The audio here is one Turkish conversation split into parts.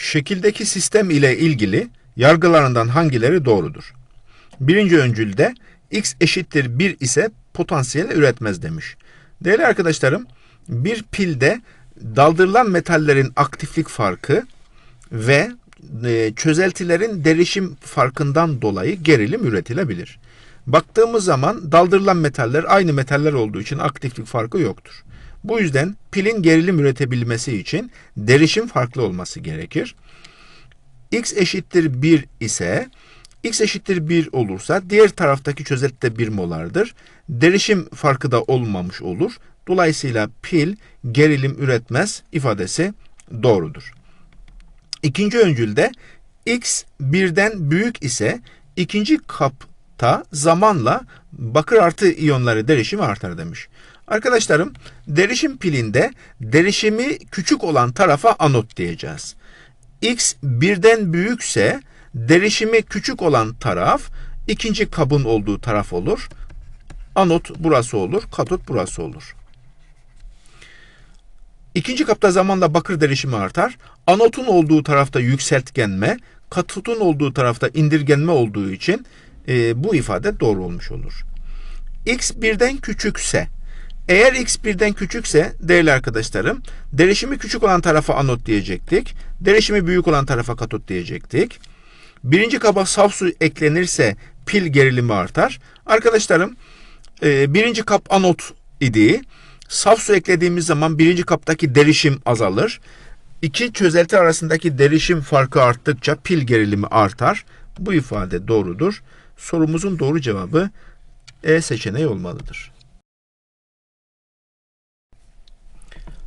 Şekildeki sistem ile ilgili yargılarından hangileri doğrudur? Birinci öncülde x eşittir 1 ise potansiyel üretmez demiş. Değerli arkadaşlarım, bir pilde daldırılan metallerin aktiflik farkı ve e, çözeltilerin derişim farkından dolayı gerilim üretilebilir. Baktığımız zaman daldırılan metaller aynı metaller olduğu için aktiflik farkı yoktur. Bu yüzden pilin gerilim üretebilmesi için derişim farklı olması gerekir. X eşittir 1 ise X eşittir 1 olursa diğer taraftaki çözet de 1 molardır. Derişim farkı da olmamış olur. Dolayısıyla pil gerilim üretmez ifadesi doğrudur. İkinci öncülde X birden büyük ise ikinci kapta zamanla bakır artı iyonları derişimi artar demiş. Arkadaşlarım derişim pilinde derişimi küçük olan tarafa anot diyeceğiz. X birden büyükse derişimi küçük olan taraf ikinci kabın olduğu taraf olur. Anot burası olur, katot burası olur. İkinci kapta zamanla bakır derişimi artar. Anotun olduğu tarafta yükseltgenme, katotun olduğu tarafta indirgenme olduğu için e, bu ifade doğru olmuş olur x birden küçükse eğer x birden küçükse değerli arkadaşlarım derişimi küçük olan tarafa anot diyecektik. Derişimi büyük olan tarafa katot diyecektik. Birinci kaba saf su eklenirse pil gerilimi artar. Arkadaşlarım e, birinci kap anot idi. Saf su eklediğimiz zaman birinci kaptaki derişim azalır. İki çözelti arasındaki derişim farkı arttıkça pil gerilimi artar. Bu ifade doğrudur. Sorumuzun doğru cevabı e seçeneği olmalıdır.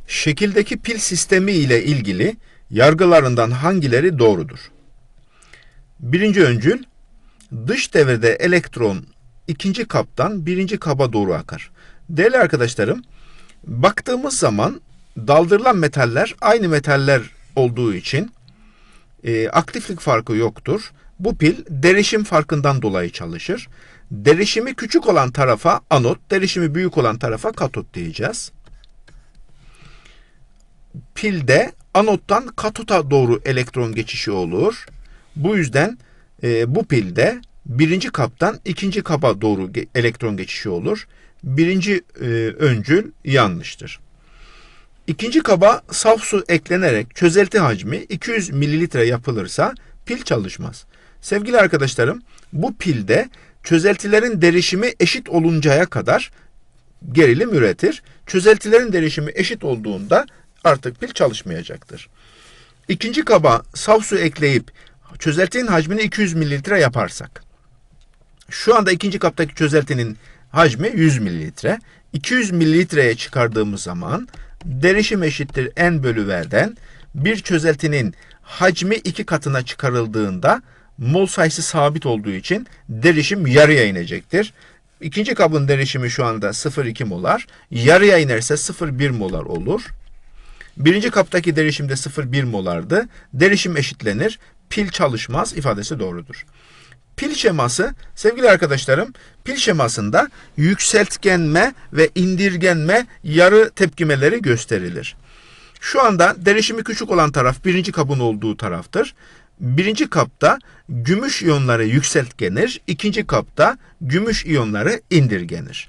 Şekildeki pil sistemi ile ilgili yargılarından hangileri doğrudur? Birinci öncül, dış devrede elektron ikinci kaptan birinci kaba doğru akar. Değerli arkadaşlarım, baktığımız zaman daldırılan metaller aynı metaller olduğu için e, aktiflik farkı yoktur. Bu pil derişim farkından dolayı çalışır derişimi küçük olan tarafa anot, derişimi büyük olan tarafa katot diyeceğiz. Pilde anottan katota doğru elektron geçişi olur. Bu yüzden e, bu pilde birinci kaptan ikinci kaba doğru elektron geçişi olur. Birinci e, öncül yanlıştır. İkinci kaba saf su eklenerek çözelti hacmi 200 mililitre yapılırsa pil çalışmaz. Sevgili arkadaşlarım bu pilde çözeltilerin derişimi eşit oluncaya kadar gerilim üretir. Çözeltilerin derişimi eşit olduğunda artık pil çalışmayacaktır. İkinci kaba saf su ekleyip çözeltinin hacmini 200 mililitre yaparsak. Şu anda ikinci kaptaki çözeltinin hacmi 100 mililitre. 200 mililitreye çıkardığımız zaman derişim eşittir n bölü verden bir çözeltinin hacmi iki katına çıkarıldığında mol sayısı sabit olduğu için derişim yarıya inecektir. İkinci kabın derişimi şu anda 0,2 molar. Yarıya inerse 0,1 molar olur. Birinci kaptaki derişim de 0,1 molardı. Derişim eşitlenir. Pil çalışmaz ifadesi doğrudur. Pil şeması sevgili arkadaşlarım pil şemasında yükseltgenme ve indirgenme yarı tepkimeleri gösterilir. Şu anda derişimi küçük olan taraf birinci kabın olduğu taraftır. Birinci kapta gümüş iyonları yükseltgenir, ikinci kapta gümüş iyonları indirgenir.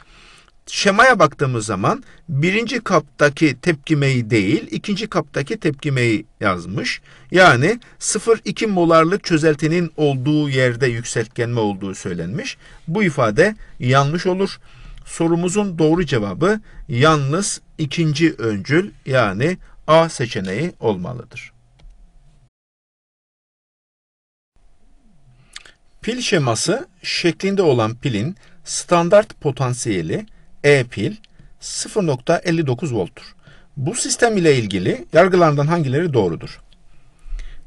Şemaya baktığımız zaman birinci kaptaki tepkimeyi değil, ikinci kaptaki tepkimeyi yazmış. Yani 0,2 molarlık çözeltinin olduğu yerde yükseltgenme olduğu söylenmiş. Bu ifade yanlış olur. Sorumuzun doğru cevabı yalnız ikinci öncül yani A seçeneği olmalıdır. Pil şeması şeklinde olan pilin standart potansiyeli E pil 0.59 volttur. Bu sistem ile ilgili yargılardan hangileri doğrudur?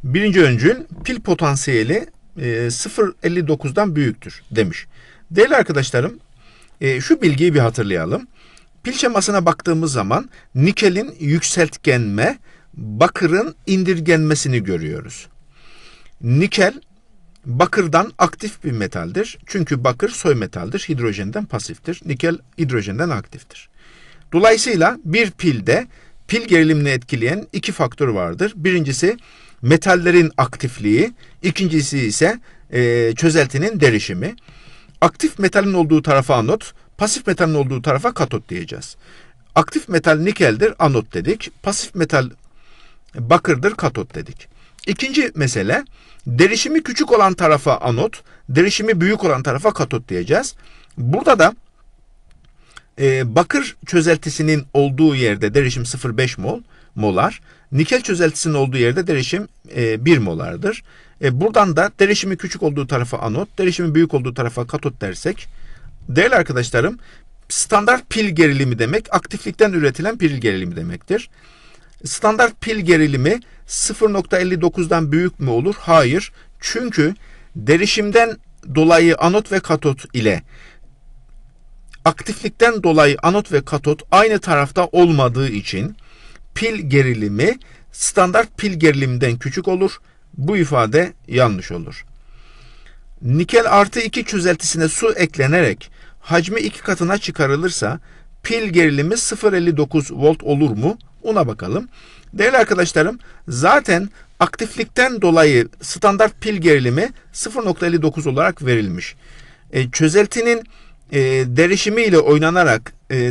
Birinci öncül pil potansiyeli 0.59'dan e, büyüktür demiş. Değerli arkadaşlarım e, şu bilgiyi bir hatırlayalım. Pil şemasına baktığımız zaman nikelin yükseltgenme, bakırın indirgenmesini görüyoruz. Nikel Bakırdan aktif bir metaldir. Çünkü bakır soy metaldir. Hidrojenden pasiftir. Nikel hidrojenden aktiftir. Dolayısıyla bir pilde pil gerilimini etkileyen iki faktör vardır. Birincisi metallerin aktifliği, ikincisi ise e, çözeltinin derişimi. Aktif metalin olduğu tarafa anot, pasif metalin olduğu tarafa katot diyeceğiz. Aktif metal nikeldir, anot dedik. Pasif metal bakırdır, katot dedik. İkinci mesele derişimi küçük olan tarafa anot, derişimi büyük olan tarafa katot diyeceğiz. Burada da e, bakır çözeltisinin olduğu yerde derişim 0,5 mol molar. Nikel çözeltisinin olduğu yerde derişim e, 1 molardır. E, buradan da derişimi küçük olduğu tarafa anot, derişimi büyük olduğu tarafa katot dersek değerli arkadaşlarım standart pil gerilimi demek aktiflikten üretilen pil gerilimi demektir. Standart pil gerilimi 0.59'dan büyük mü olur? Hayır. Çünkü derişimden dolayı anot ve katot ile aktiflikten dolayı anot ve katot aynı tarafta olmadığı için pil gerilimi standart pil gerilimden küçük olur. Bu ifade yanlış olur. Nikel artı 2 çözeltisine su eklenerek hacmi iki katına çıkarılırsa pil gerilimi 0.59 volt olur mu? Ona bakalım. Değerli arkadaşlarım zaten aktiflikten dolayı standart pil gerilimi 0.59 olarak verilmiş. E, çözeltinin e, derişimi ile oynanarak e, e,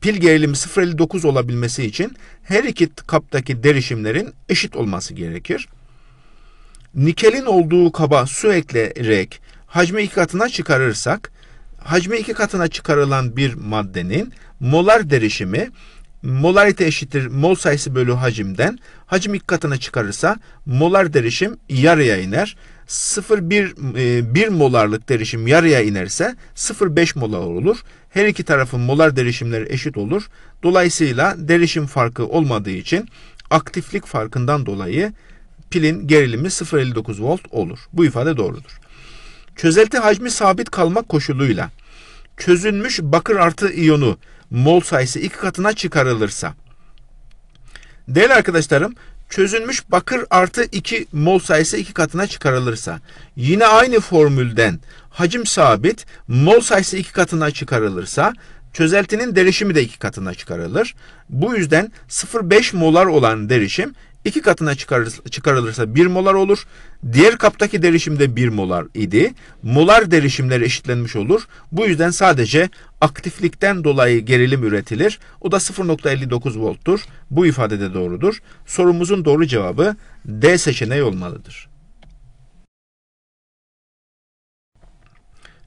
pil gerilimi 0.59 olabilmesi için her iki kaptaki derişimlerin eşit olması gerekir. Nikelin olduğu kaba su ekleyerek hacmi iki katına çıkarırsak hacmi iki katına çıkarılan bir maddenin molar derişimi molarite eşittir mol sayısı bölü hacimden. Hacim ilk katına çıkarırsa molar derişim yarıya iner. 0,1 1 e, molarlık derişim yarıya inerse 0,5 molar olur. Her iki tarafın molar derişimleri eşit olur. Dolayısıyla derişim farkı olmadığı için aktiflik farkından dolayı pilin gerilimi 0,59 volt olur. Bu ifade doğrudur. Çözelti hacmi sabit kalmak koşuluyla çözülmüş bakır artı iyonu mol sayısı iki katına çıkarılırsa. Değerli arkadaşlarım çözülmüş bakır artı 2 mol sayısı 2 katına çıkarılırsa yine aynı formülden hacim sabit mol sayısı 2 katına çıkarılırsa çözeltinin derişimi de 2 katına çıkarılır. Bu yüzden 0,5 molar olan derişim iki katına çıkarılırsa 1 molar olur. Diğer kaptaki derişimde 1 molar idi. Molar derişimleri eşitlenmiş olur. Bu yüzden sadece aktiflikten dolayı gerilim üretilir. O da 0.59 volttur. Bu ifade de doğrudur. Sorumuzun doğru cevabı D seçeneği olmalıdır.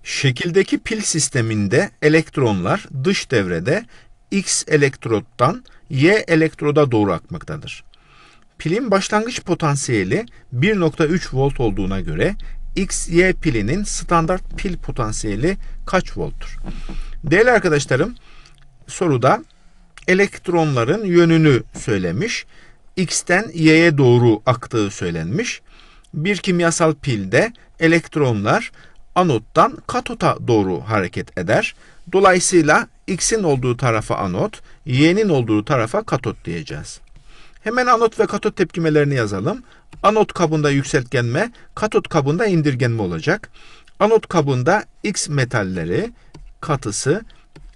Şekildeki pil sisteminde elektronlar dış devrede X elektrottan Y elektroda doğru akmaktadır. Pilin başlangıç potansiyeli 1.3 volt olduğuna göre XY pilinin standart pil potansiyeli kaç volttur? Değerli arkadaşlarım soruda elektronların yönünü söylemiş. X'ten Y'ye doğru aktığı söylenmiş. Bir kimyasal pilde elektronlar anottan katota doğru hareket eder. Dolayısıyla X'in olduğu tarafa anot, Y'nin olduğu tarafa katot diyeceğiz. Hemen anot ve katot tepkimelerini yazalım. Anot kabında yükseltgenme, katot kabında indirgenme olacak. Anot kabında X metalleri katısı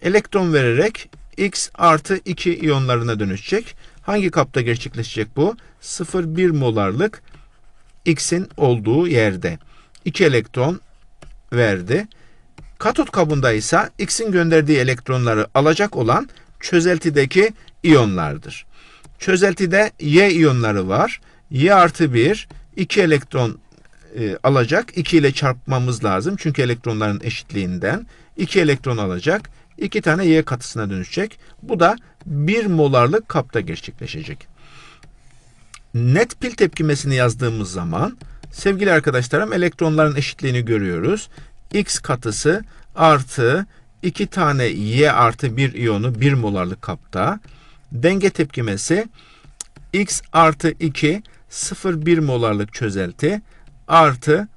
elektron vererek X artı 2 iyonlarına dönüşecek. Hangi kapta gerçekleşecek bu? 0,1 molarlık X'in olduğu yerde. 2 elektron verdi. Katot kabında ise X'in gönderdiği elektronları alacak olan çözeltideki iyonlardır. Çözeltide Y iyonları var. Y artı 1 2 elektron e, alacak. 2 ile çarpmamız lazım. Çünkü elektronların eşitliğinden 2 elektron alacak. 2 tane Y katısına dönüşecek. Bu da 1 molarlık kapta gerçekleşecek. Net pil tepkimesini yazdığımız zaman sevgili arkadaşlarım elektronların eşitliğini görüyoruz. X katısı artı 2 tane Y artı 1 iyonu 1 molarlık kapta Denge tepkimesi x artı 2 0,1 molarlık çözelti artı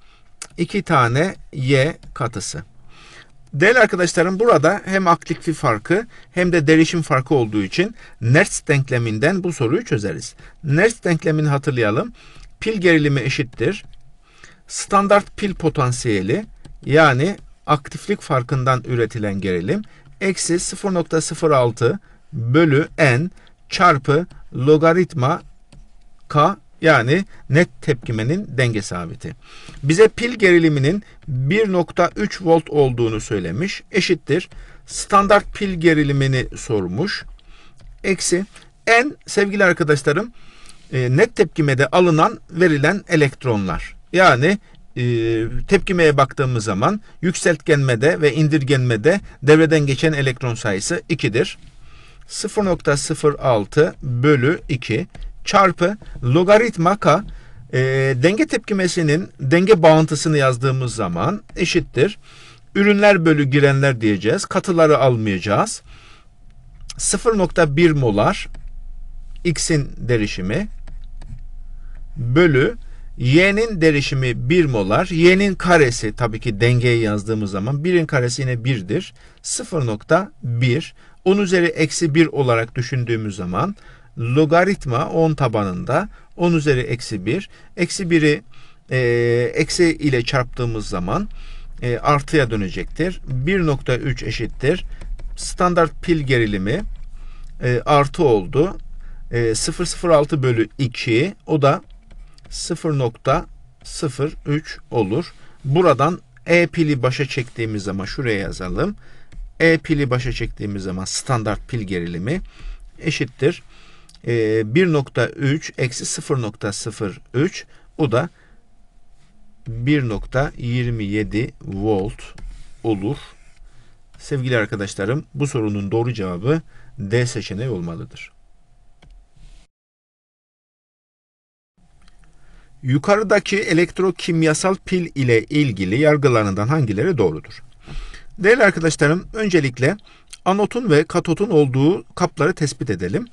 2 tane y katısı. Değerli arkadaşlarım burada hem aktif farkı hem de derişim farkı olduğu için Nernst denkleminden bu soruyu çözeriz. Nernst denklemini hatırlayalım. Pil gerilimi eşittir. Standart pil potansiyeli yani aktiflik farkından üretilen gerilim eksi 0.06 bölü n çarpı logaritma k yani net tepkimenin denge sabiti. Bize pil geriliminin 1.3 volt olduğunu söylemiş. Eşittir. Standart pil gerilimini sormuş. Eksi n sevgili arkadaşlarım e, net tepkimede alınan verilen elektronlar. Yani e, tepkimeye baktığımız zaman yükseltgenmede ve indirgenmede devreden geçen elektron sayısı 2'dir. 0.06 bölü 2 çarpı logaritmaka e, denge tepkimesinin denge bağıntısını yazdığımız zaman eşittir. Ürünler bölü girenler diyeceğiz. Katıları almayacağız. 0.1 molar x'in derişimi bölü y'nin derişimi 1 molar. y'nin karesi tabii ki dengeyi yazdığımız zaman 1'in karesi yine 1'dir. 0.1 10 üzeri eksi 1 olarak düşündüğümüz zaman logaritma 10 tabanında 10 üzeri eksi 1. Eksi 1'i e, eksi ile çarptığımız zaman e, artıya dönecektir. 1.3 eşittir. Standart pil gerilimi e, artı oldu. E, 006 bölü 2 o da 0.03 olur. Buradan E pili başa çektiğimiz zaman şuraya yazalım. E pili başa çektiğimiz zaman standart pil gerilimi eşittir. E, 1.3 eksi 0.03 o da 1.27 volt olur. Sevgili arkadaşlarım bu sorunun doğru cevabı D seçeneği olmalıdır. Yukarıdaki elektrokimyasal pil ile ilgili yargılarından hangileri doğrudur? Değerli arkadaşlarım, öncelikle anotun ve katotun olduğu kapları tespit edelim.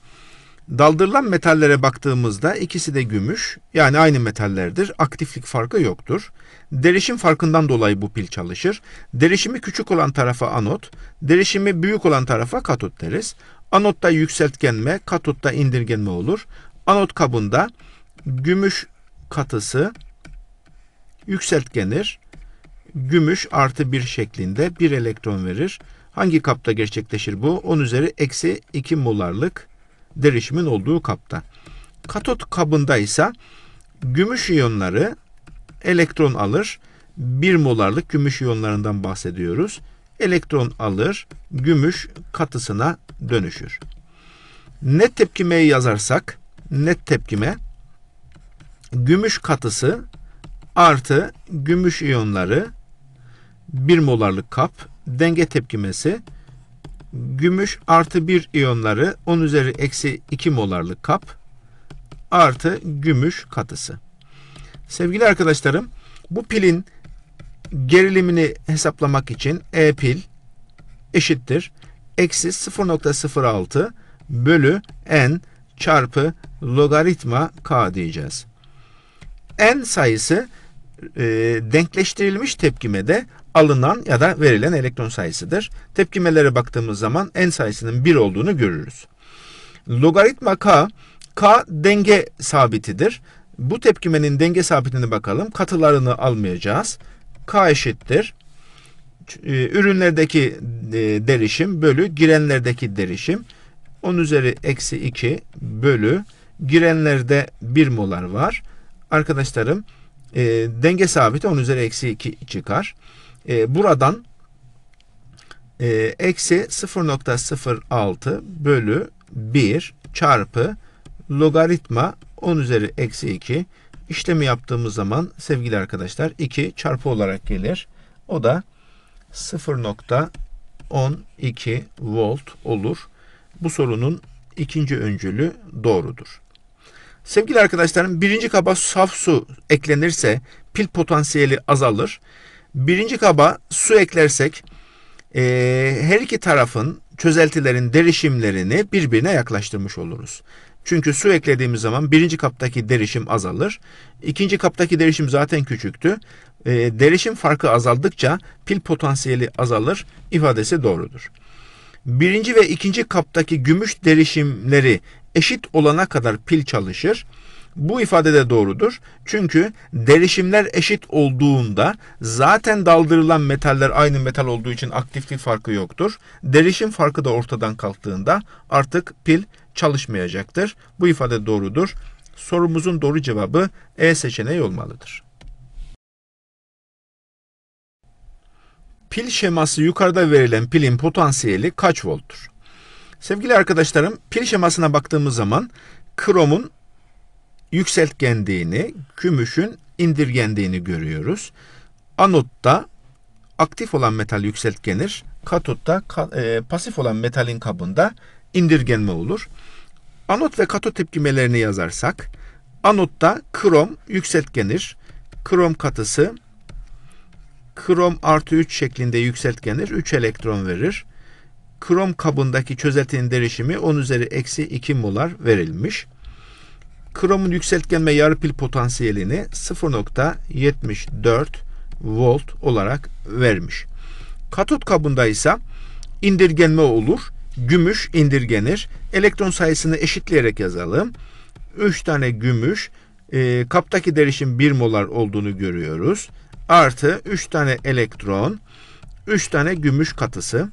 Daldırılan metallere baktığımızda ikisi de gümüş, yani aynı metallerdir. Aktiflik farkı yoktur. Derişim farkından dolayı bu pil çalışır. Derişimi küçük olan tarafa anot, derişimi büyük olan tarafa katot deriz. Anotta yükseltgenme, katotta indirgenme olur. Anot kabında gümüş katısı yükseltgenir gümüş artı bir şeklinde bir elektron verir. Hangi kapta gerçekleşir bu? 10 üzeri eksi 2 molarlık derişimin olduğu kapta. Katot kabında ise gümüş iyonları elektron alır. 1 molarlık gümüş iyonlarından bahsediyoruz. Elektron alır, gümüş katısına dönüşür. Net tepkimeyi yazarsak, net tepkime gümüş katısı artı gümüş iyonları 1 molarlık kap denge tepkimesi gümüş artı 1 iyonları 10 üzeri eksi 2 molarlık kap artı gümüş katısı. Sevgili arkadaşlarım bu pilin gerilimini hesaplamak için E pil eşittir. Eksi 0.06 bölü N çarpı logaritma K diyeceğiz. N sayısı e, denkleştirilmiş tepkimede alınan ya da verilen elektron sayısıdır. Tepkimelere baktığımız zaman n sayısının 1 olduğunu görürüz. Logaritma k, k denge sabitidir. Bu tepkimenin denge sabitine bakalım. Katılarını almayacağız. k eşittir. E, ürünlerdeki e, derişim bölü girenlerdeki derişim. 10 üzeri eksi 2 bölü girenlerde 1 molar var. Arkadaşlarım e, denge sabiti 10 üzeri eksi 2 çıkar e, buradan e, eksi 0.06 bölü 1 çarpı logaritma 10 üzeri eksi 2 işlemi yaptığımız zaman sevgili arkadaşlar 2 çarpı olarak gelir. O da 0.12 volt olur. Bu sorunun ikinci öncülü doğrudur. Sevgili arkadaşlarım birinci kaba saf su eklenirse pil potansiyeli azalır. Birinci kaba su eklersek e, her iki tarafın çözeltilerin derişimlerini birbirine yaklaştırmış oluruz. Çünkü su eklediğimiz zaman birinci kaptaki derişim azalır. İkinci kaptaki derişim zaten küçüktü. E, derişim farkı azaldıkça pil potansiyeli azalır ifadesi doğrudur. Birinci ve ikinci kaptaki gümüş derişimleri eşit olana kadar pil çalışır. Bu ifade de doğrudur. Çünkü derişimler eşit olduğunda zaten daldırılan metaller aynı metal olduğu için aktiflik farkı yoktur. Derişim farkı da ortadan kalktığında artık pil çalışmayacaktır. Bu ifade doğrudur. Sorumuzun doğru cevabı E seçeneği olmalıdır. Pil şeması yukarıda verilen pilin potansiyeli kaç volttur? Sevgili arkadaşlarım, pil şemasına baktığımız zaman kromun yükseltgendiğini, kümüşün indirgendiğini görüyoruz. Anotta aktif olan metal yükseltgenir. Katotta e, pasif olan metalin kabında indirgenme olur. Anot ve katot tepkimelerini yazarsak anotta krom yükseltgenir. Krom katısı krom artı 3 şeklinde yükseltgenir. 3 elektron verir. Krom kabındaki çözeltinin derişimi 10 üzeri eksi 2 molar verilmiş. Kromun yükseltgenme yarı pil potansiyelini 0.74 volt olarak vermiş. Katot kabında ise indirgenme olur. Gümüş indirgenir. Elektron sayısını eşitleyerek yazalım. 3 tane gümüş e, kaptaki derişim 1 molar olduğunu görüyoruz. Artı 3 tane elektron, 3 tane gümüş katısı.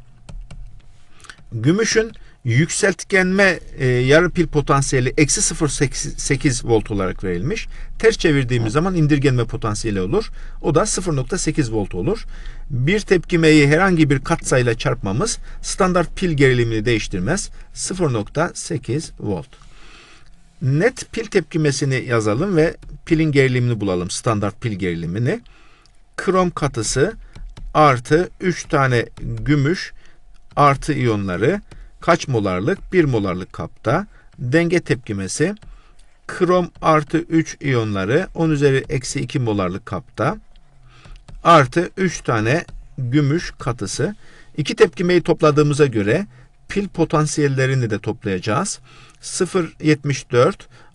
Gümüşün yükseltgenme e, yarı pil potansiyeli eksi 0.8 volt olarak verilmiş. Ters çevirdiğimiz zaman indirgenme potansiyeli olur. O da 0.8 volt olur. Bir tepkimeyi herhangi bir katsayla çarpmamız standart pil gerilimini değiştirmez. 0.8 volt. Net pil tepkimesini yazalım ve pilin gerilimini bulalım. Standart pil gerilimini. Krom katısı artı 3 tane gümüş artı iyonları kaç molarlık? 1 molarlık kapta denge tepkimesi krom artı 3 iyonları 10 üzeri eksi 2 molarlık kapta artı 3 tane gümüş katısı. İki tepkimeyi topladığımıza göre pil potansiyellerini de toplayacağız. 0.74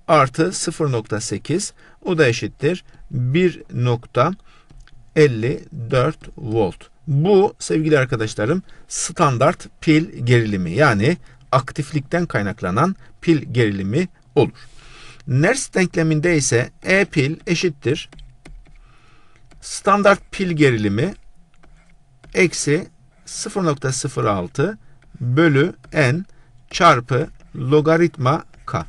artı 0.8 o da eşittir 1.54 volt. Bu sevgili arkadaşlarım standart pil gerilimi yani aktiflikten kaynaklanan pil gerilimi olur. Nernst denkleminde ise E pil eşittir standart pil gerilimi eksi 0.06 bölü n çarpı logaritma k.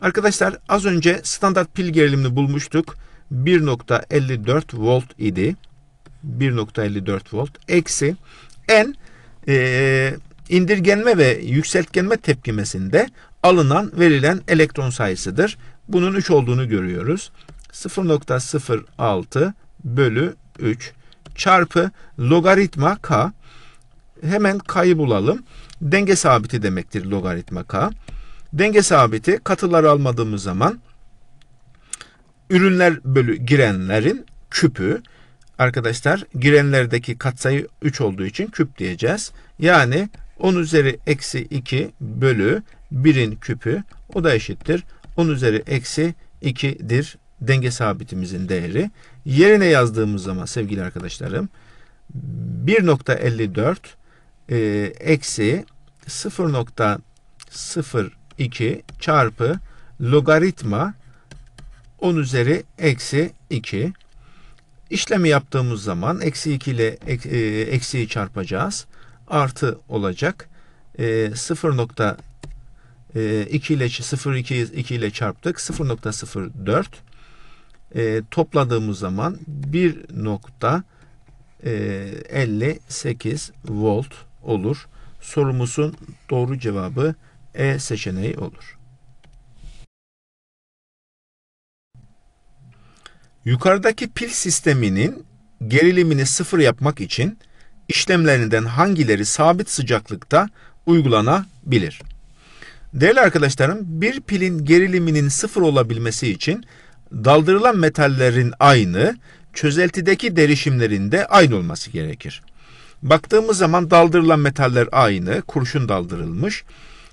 Arkadaşlar az önce standart pil gerilimini bulmuştuk. 1.54 volt idi. 1.54 volt eksi en e, indirgenme ve yükseltgenme tepkimesinde alınan verilen elektron sayısıdır. Bunun 3 olduğunu görüyoruz. 0.06 bölü 3 çarpı logaritma k hemen k'yı bulalım. Denge sabiti demektir logaritma k. Denge sabiti katılar almadığımız zaman ürünler bölü girenlerin küpü arkadaşlar girenlerdeki katsayı 3 olduğu için küp diyeceğiz. Yani 10 üzeri eksi 2 bölü 1'in küpü o da eşittir. 10 üzeri eksi 2'dir denge sabitimizin değeri. Yerine yazdığımız zaman sevgili arkadaşlarım 1.54 e, eksi 0.02 çarpı logaritma 10 üzeri eksi 2 İşlemi yaptığımız zaman eksi 2 ile e, eksiyi çarpacağız. Artı olacak. 0.2 e, e, ile 0.2 2, ile çarptık. 0.04 topladığımız zaman 1.58 volt olur. Sorumuzun doğru cevabı E seçeneği olur. Yukarıdaki pil sisteminin gerilimini sıfır yapmak için işlemlerinden hangileri sabit sıcaklıkta uygulanabilir? Değerli arkadaşlarım, bir pilin geriliminin sıfır olabilmesi için daldırılan metallerin aynı, çözeltideki derişimlerinde aynı olması gerekir. Baktığımız zaman daldırılan metaller aynı, kurşun daldırılmış.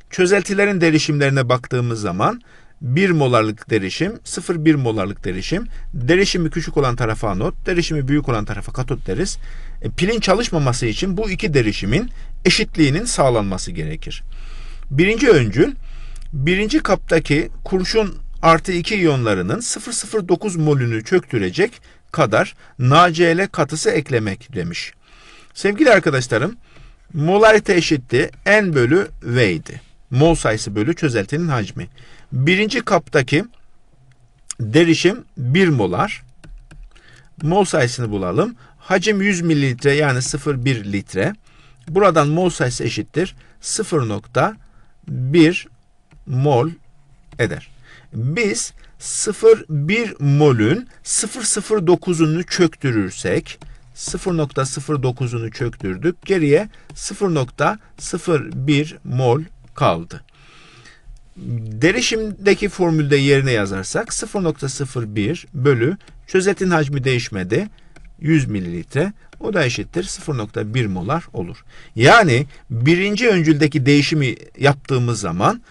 Çözeltilerin derişimlerine baktığımız zaman 1 molarlık derişim, 0,1 molarlık derişim. Derişimi küçük olan tarafa anot, derişimi büyük olan tarafa katot deriz. E, pilin çalışmaması için bu iki derişimin eşitliğinin sağlanması gerekir. Birinci öncül, birinci kaptaki kurşun artı 2 iyonlarının 0,09 molünü çöktürecek kadar NaCl katısı eklemek demiş. Sevgili arkadaşlarım, molarite eşitti n bölü V idi mol sayısı bölü çözeltinin hacmi. Birinci kaptaki derişim 1 molar. Mol sayısını bulalım. Hacim 100 mililitre yani 0,1 litre. Buradan mol sayısı eşittir. 0,1 mol eder. Biz 0,1 molün 0,09'unu çöktürürsek 0,09'unu çöktürdük. Geriye 0,01 mol kaldı. Derişimdeki formülde yerine yazarsak 0.01 bölü çözetin hacmi değişmedi 100 mililitre o da eşittir 0.1 molar olur. Yani birinci öncüldeki değişimi yaptığımız zaman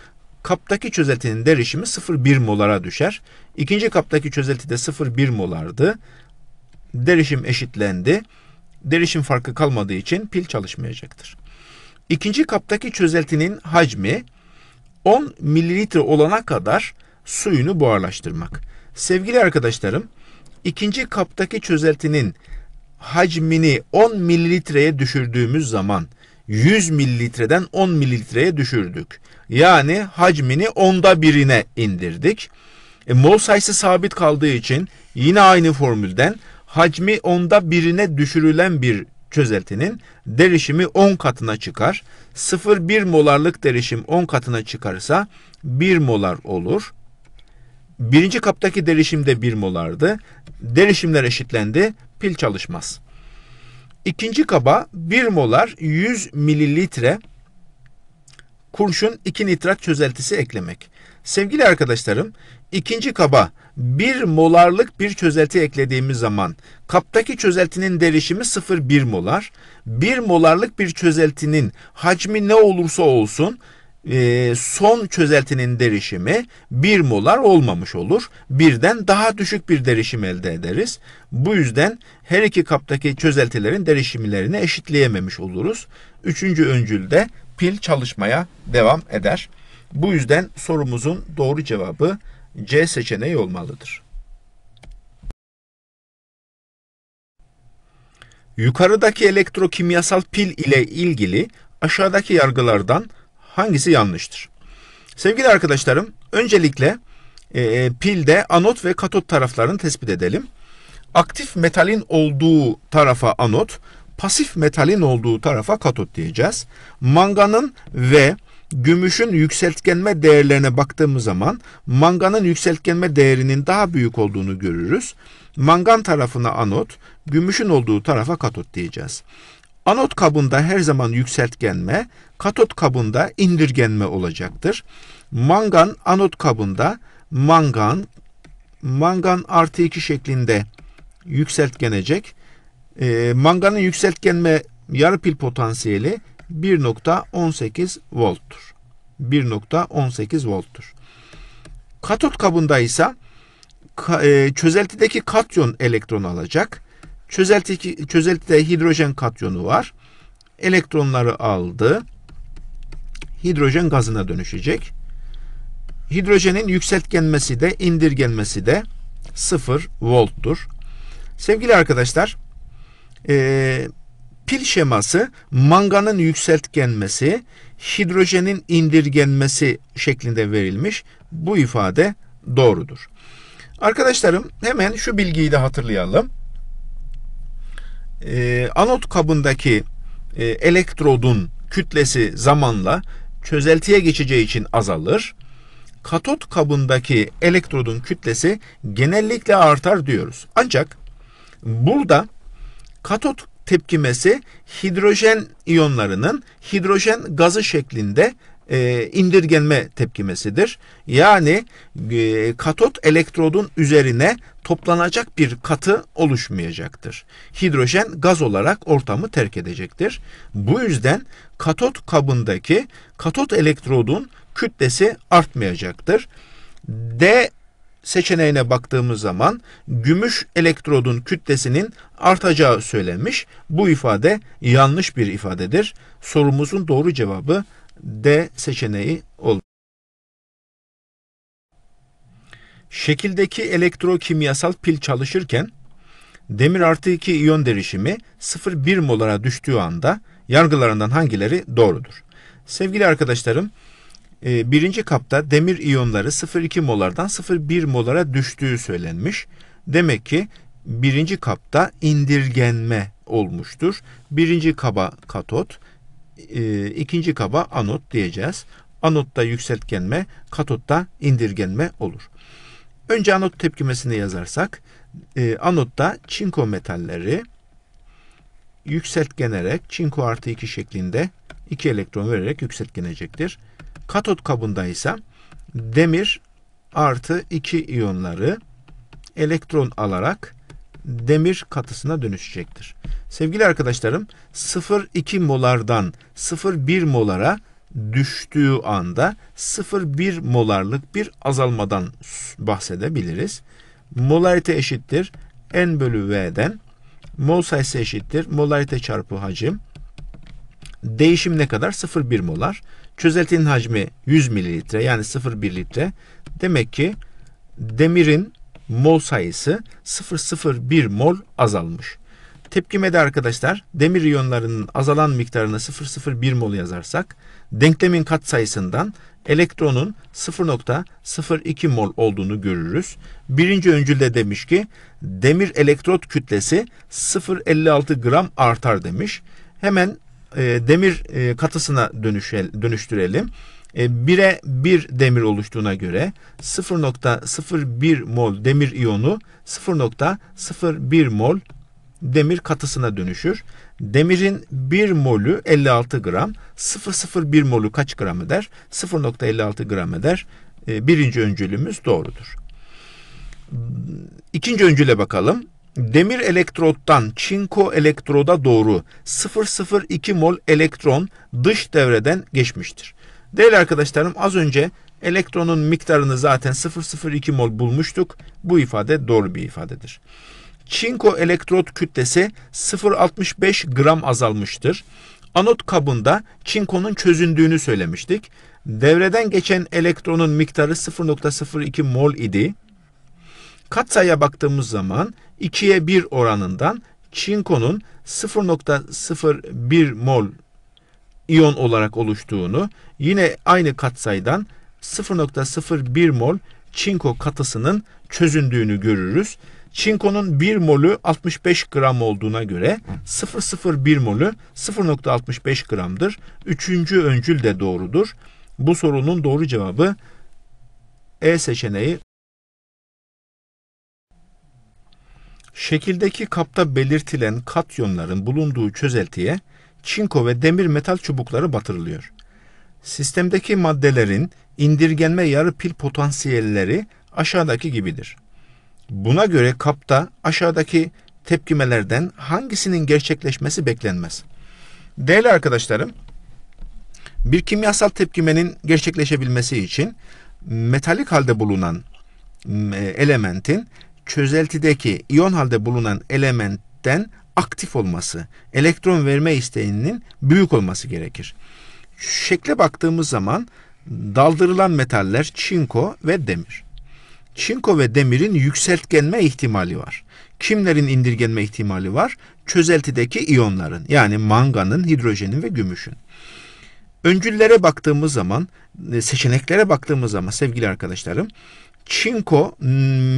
kaptaki çözeltinin derişimi 0.1 molara düşer. İkinci kaptaki çözelti de 0.1 molardı. Derişim eşitlendi. Derişim farkı kalmadığı için pil çalışmayacaktır. İkinci kaptaki çözeltinin hacmi 10 mililitre olana kadar suyunu buharlaştırmak. Sevgili arkadaşlarım, ikinci kaptaki çözeltinin hacmini 10 mililitreye düşürdüğümüz zaman 100 mililitreden 10 mililitreye düşürdük. Yani hacmini onda birine indirdik. E, mol sayısı sabit kaldığı için yine aynı formülden hacmi onda birine düşürülen bir çözeltinin derişimi 10 katına çıkar. 0,1 molarlık derişim 10 katına çıkarsa 1 molar olur. Birinci kaptaki derişim de 1 molardı. Derişimler eşitlendi. Pil çalışmaz. İkinci kaba 1 molar 100 mililitre kurşun 2 nitrat çözeltisi eklemek. Sevgili arkadaşlarım İkinci kaba bir molarlık bir çözelti eklediğimiz zaman kaptaki çözeltinin derişimi 0,1 molar. Bir molarlık bir çözeltinin hacmi ne olursa olsun e, son çözeltinin derişimi 1 molar olmamış olur. Birden daha düşük bir derişim elde ederiz. Bu yüzden her iki kaptaki çözeltilerin derişimlerini eşitleyememiş oluruz. Üçüncü öncülde pil çalışmaya devam eder. Bu yüzden sorumuzun doğru cevabı C seçeneği olmalıdır. Yukarıdaki elektrokimyasal pil ile ilgili aşağıdaki yargılardan hangisi yanlıştır? Sevgili arkadaşlarım, öncelikle e, e, pilde anot ve katot taraflarını tespit edelim. Aktif metalin olduğu tarafa anot, pasif metalin olduğu tarafa katot diyeceğiz. Manganın ve gümüşün yükseltgenme değerlerine baktığımız zaman manganın yükseltgenme değerinin daha büyük olduğunu görürüz. Mangan tarafına anot, gümüşün olduğu tarafa katot diyeceğiz. Anot kabında her zaman yükseltgenme, katot kabında indirgenme olacaktır. Mangan anot kabında mangan, mangan artı 2 şeklinde yükseltgenecek. E, manganın yükseltgenme yarı pil potansiyeli 1.18 volttur. 1.18 volttur. Katot kabında ise e, çözeltideki katyon elektronu alacak. Çözeltideki, çözeltide hidrojen katyonu var. Elektronları aldı. Hidrojen gazına dönüşecek. Hidrojenin yükseltgenmesi de indirgenmesi de 0 volttur. Sevgili arkadaşlar, e, Pil şeması manganın yükseltgenmesi, hidrojenin indirgenmesi şeklinde verilmiş. Bu ifade doğrudur. Arkadaşlarım hemen şu bilgiyi de hatırlayalım. Ee, anot kabındaki e, elektrodun kütlesi zamanla çözeltiye geçeceği için azalır. Katot kabındaki elektrodun kütlesi genellikle artar diyoruz. Ancak burada katot tepkimesi hidrojen iyonlarının hidrojen gazı şeklinde e, indirgenme tepkimesidir. Yani e, katot elektrodun üzerine toplanacak bir katı oluşmayacaktır. Hidrojen gaz olarak ortamı terk edecektir. Bu yüzden katot kabındaki katot elektrodun kütlesi artmayacaktır. D seçeneğine baktığımız zaman gümüş elektrodun kütlesinin artacağı söylenmiş. Bu ifade yanlış bir ifadedir. Sorumuzun doğru cevabı D seçeneği oldu. Şekildeki elektrokimyasal pil çalışırken demir artı 2 iyon derişimi 0,1 molara düştüğü anda yargılarından hangileri doğrudur? Sevgili arkadaşlarım, e, birinci kapta demir iyonları 0,2 molardan 0,1 molara düştüğü söylenmiş. Demek ki birinci kapta indirgenme olmuştur. Birinci kaba katot, e, ikinci kaba anot diyeceğiz. Anotta yükseltgenme, katotta indirgenme olur. Önce anot tepkimesini yazarsak, e, anotta çinko metalleri yükseltgenerek çinko artı 2 şeklinde 2 elektron vererek yükseltgenecektir. Katot kabında ise demir artı 2 iyonları elektron alarak demir katısına dönüşecektir. Sevgili arkadaşlarım 0,2 molardan 0,1 molara düştüğü anda 0,1 molarlık bir azalmadan bahsedebiliriz. Molarite eşittir n bölü v'den. Mol sayısı eşittir molarite çarpı hacim. Değişim ne kadar? 0,1 molar. Çözeltinin hacmi 100 mililitre yani 0,1 litre. Demek ki demirin mol sayısı 0,01 mol azalmış. Tepkimede arkadaşlar demir iyonlarının azalan miktarını 0,01 mol yazarsak denklemin katsayısından elektronun 0,02 mol olduğunu görürüz. Birinci öncülde demiş ki demir elektrot kütlesi 0,56 gram artar demiş. Hemen e, demir e, katısına dönüşel, dönüştürelim. E, 1'e 1 demir oluştuğuna göre 0.01 mol demir iyonu 0.01 mol demir katısına dönüşür. Demirin 1 molü 56 gram, 0.01 molü kaç gram eder? 0.56 gram eder. E, birinci öncülümüz doğrudur. İkinci öncüle bakalım demir elektrottan çinko elektroda doğru 0,02 mol elektron dış devreden geçmiştir. Değerli arkadaşlarım az önce elektronun miktarını zaten 0,02 mol bulmuştuk. Bu ifade doğru bir ifadedir. Çinko elektrot kütlesi 0,65 gram azalmıştır. Anot kabında çinkonun çözündüğünü söylemiştik. Devreden geçen elektronun miktarı 0,02 mol idi. Katsayıya baktığımız zaman 2'ye 1 oranından çinkonun 0.01 mol iyon olarak oluştuğunu, yine aynı katsaydan 0.01 mol çinko katısının çözündüğünü görürüz. Çinkonun 1 molü 65 gram olduğuna göre 001 molü 0.65 gramdır. Üçüncü öncül de doğrudur. Bu sorunun doğru cevabı E seçeneği Şekildeki kapta belirtilen katyonların bulunduğu çözeltiye çinko ve demir metal çubukları batırılıyor. Sistemdeki maddelerin indirgenme yarı pil potansiyelleri aşağıdaki gibidir. Buna göre kapta aşağıdaki tepkimelerden hangisinin gerçekleşmesi beklenmez? Değerli arkadaşlarım, bir kimyasal tepkimenin gerçekleşebilmesi için metalik halde bulunan elementin çözeltideki iyon halde bulunan elementten aktif olması, elektron verme isteğinin büyük olması gerekir. Şekle baktığımız zaman daldırılan metaller çinko ve demir. Çinko ve demirin yükseltgenme ihtimali var. Kimlerin indirgenme ihtimali var? Çözeltideki iyonların yani manganın, hidrojenin ve gümüşün. Öncüllere baktığımız zaman, e, seçeneklere baktığımız zaman sevgili arkadaşlarım, Çinko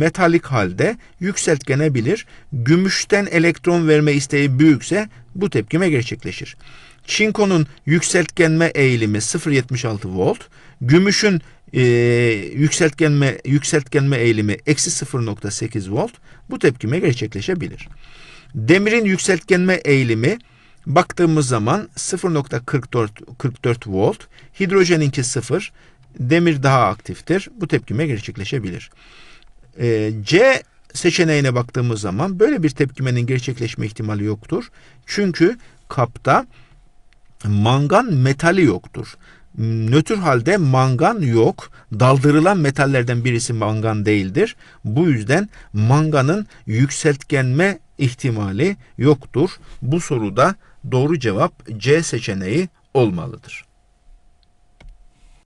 metalik halde yükseltgene bilir. Gümüşten elektron verme isteği büyükse bu tepkime gerçekleşir. Çinkonun yükseltgenme eğilimi 0.76 volt. Gümüşün e, yükseltgenme yükseltgenme eğilimi eksi 0.8 volt. Bu tepkime gerçekleşebilir. Demirin yükseltgenme eğilimi baktığımız zaman 0.44 44 volt. Hidrojeninki 0 demir daha aktiftir. Bu tepkime gerçekleşebilir. Ee, C seçeneğine baktığımız zaman böyle bir tepkimenin gerçekleşme ihtimali yoktur. Çünkü kapta mangan metali yoktur. Nötr halde mangan yok. Daldırılan metallerden birisi mangan değildir. Bu yüzden manganın yükseltgenme ihtimali yoktur. Bu soruda doğru cevap C seçeneği olmalıdır.